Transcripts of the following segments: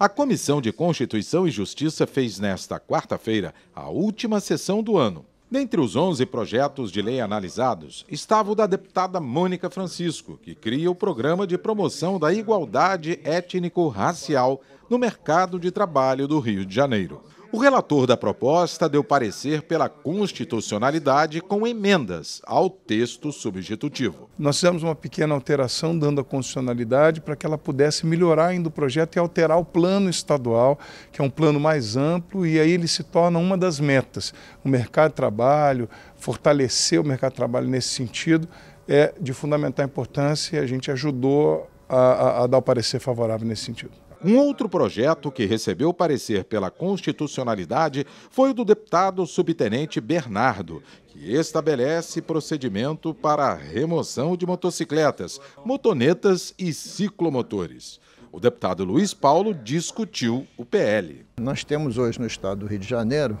A Comissão de Constituição e Justiça fez nesta quarta-feira a última sessão do ano. Dentre os 11 projetos de lei analisados, estava o da deputada Mônica Francisco, que cria o Programa de Promoção da Igualdade Étnico-Racial no Mercado de Trabalho do Rio de Janeiro. O relator da proposta deu parecer pela constitucionalidade com emendas ao texto substitutivo. Nós fizemos uma pequena alteração dando a constitucionalidade para que ela pudesse melhorar ainda o projeto e alterar o plano estadual, que é um plano mais amplo, e aí ele se torna uma das metas. O mercado de trabalho, fortalecer o mercado de trabalho nesse sentido é de fundamental importância e a gente ajudou a, a, a dar o parecer favorável nesse sentido. Um outro projeto que recebeu parecer pela constitucionalidade foi o do deputado subtenente Bernardo, que estabelece procedimento para remoção de motocicletas, motonetas e ciclomotores. O deputado Luiz Paulo discutiu o PL. Nós temos hoje no estado do Rio de Janeiro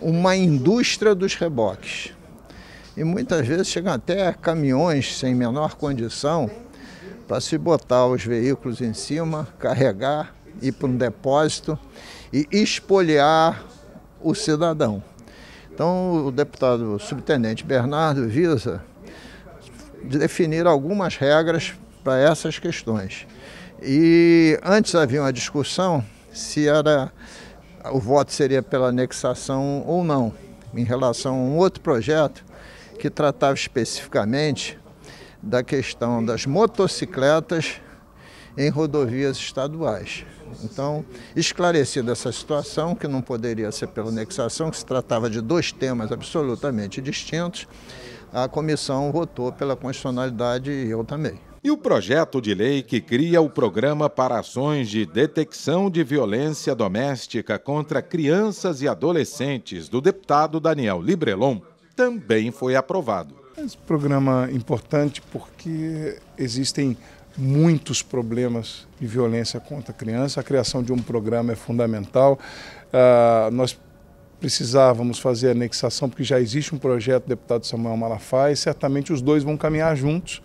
uma indústria dos reboques. E muitas vezes chegam até caminhões sem menor condição para se botar os veículos em cima, carregar, ir para um depósito e espoliar o cidadão. Então, o deputado o subtenente Bernardo visa definir algumas regras para essas questões. E antes havia uma discussão se era o voto seria pela anexação ou não, em relação a um outro projeto que tratava especificamente da questão das motocicletas em rodovias estaduais. Então, esclarecida essa situação, que não poderia ser pela anexação, que se tratava de dois temas absolutamente distintos, a comissão votou pela constitucionalidade e eu também. E o projeto de lei que cria o Programa para Ações de Detecção de Violência Doméstica contra Crianças e Adolescentes, do deputado Daniel Librelon, também foi aprovado. Esse programa é importante porque existem muitos problemas de violência contra a criança. A criação de um programa é fundamental. Uh, nós precisávamos fazer a anexação, porque já existe um projeto do deputado Samuel Malafaia, e certamente os dois vão caminhar juntos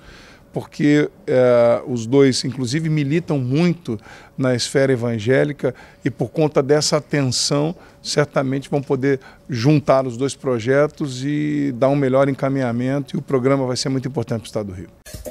porque eh, os dois, inclusive, militam muito na esfera evangélica e, por conta dessa atenção, certamente vão poder juntar os dois projetos e dar um melhor encaminhamento. E o programa vai ser muito importante para o Estado do Rio.